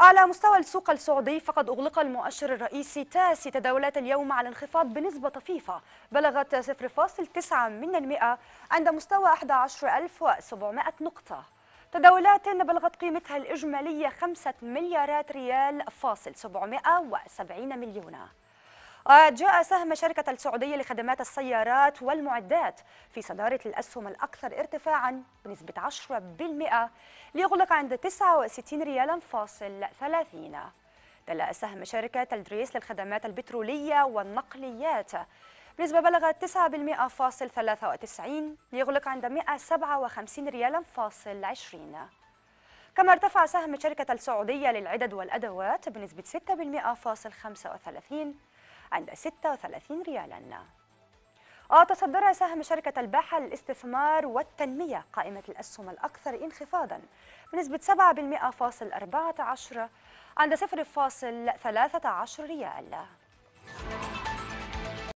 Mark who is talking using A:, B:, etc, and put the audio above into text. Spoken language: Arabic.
A: على مستوى السوق السعودي فقد أغلق المؤشر الرئيسي تاسي تداولات اليوم على انخفاض بنسبة طفيفة بلغت 0.9 من المئة عند مستوى 11700 نقطة تداولات بلغت قيمتها الإجمالية 5 مليارات ريال فاصل 770 مليون وجاء سهم شركة السعودية لخدمات السيارات والمعدات في صدارة الأسهم الأكثر ارتفاعا بنسبة 10% ليغلق عند 69 ريالا فاصل 30 تلا سهم شركة الدريس للخدمات البترولية والنقليات بنسبة بلغت 9% فاصل 93 ليغلق عند 157 ريالا فاصل 20 كما ارتفع سهم شركة السعودية للعدد والأدوات بنسبة 6% فاصل 35 عند 36 ريالاً آه، تصدر سهم شركة الباحة للاستثمار والتنمية قائمة الأسهم الأكثر انخفاضا بنسبة 7.14 عند 0.13 ريال